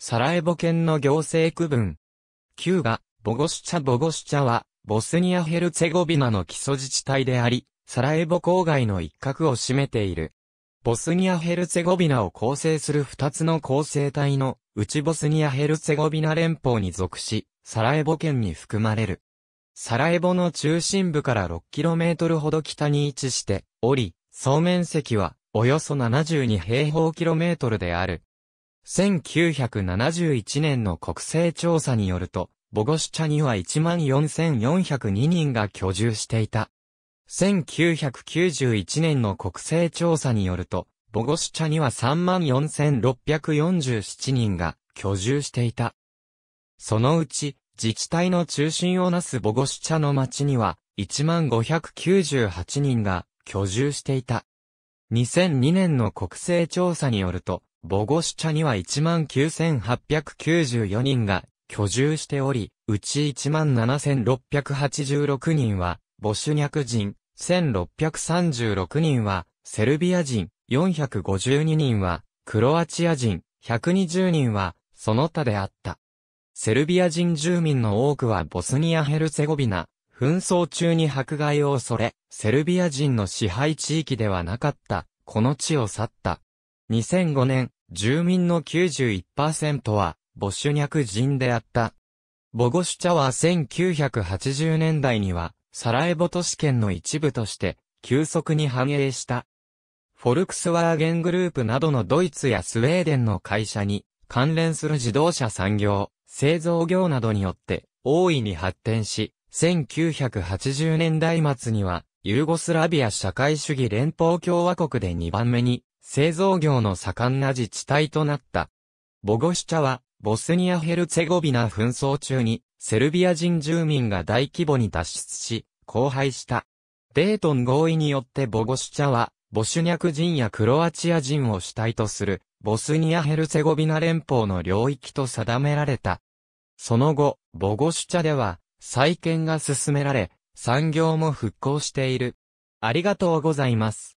サラエボ県の行政区分。旧が、ボゴシチャ・ボゴシチャは、ボスニア・ヘルツェゴビナの基礎自治体であり、サラエボ郊外の一角を占めている。ボスニア・ヘルツェゴビナを構成する二つの構成体の、内ボスニア・ヘルツェゴビナ連邦に属し、サラエボ県に含まれる。サラエボの中心部から 6km ほど北に位置しており、総面積はおよそ72平方キロメートルである。1971年の国勢調査によると、ボゴシチャには14,402人が居住していた。1991年の国勢調査によると、ボゴシチャには34,647人が居住していた。そのうち、自治体の中心をなすボゴシチャの町には、1 5 9 8人が居住していた。2002年の国勢調査によると、ボゴシチャには19,894人が居住しており、うち17,686人はボシュニャク人、1,636人はセルビア人、452人はクロアチア人、120人はその他であった。セルビア人住民の多くはボスニア・ヘルツェゴビナ、紛争中に迫害を恐れ、セルビア人の支配地域ではなかった、この地を去った。2005年、住民の91%は、ボシュニャク人であった。ボゴシュチャは1980年代には、サラエボ都市圏の一部として、急速に繁栄した。フォルクスワーゲングループなどのドイツやスウェーデンの会社に、関連する自動車産業、製造業などによって、大いに発展し、1980年代末には、ユーゴスラビア社会主義連邦共和国で2番目に製造業の盛んな自治体となった。ボゴシチャは、ボスニア・ヘルツェゴビナ紛争中に、セルビア人住民が大規模に脱出し、荒廃した。デートン合意によってボゴシチャは、ボシュニャク人やクロアチア人を主体とする、ボスニア・ヘルツェゴビナ連邦の領域と定められた。その後、ボゴシュチャでは、再建が進められ、産業も復興している。ありがとうございます。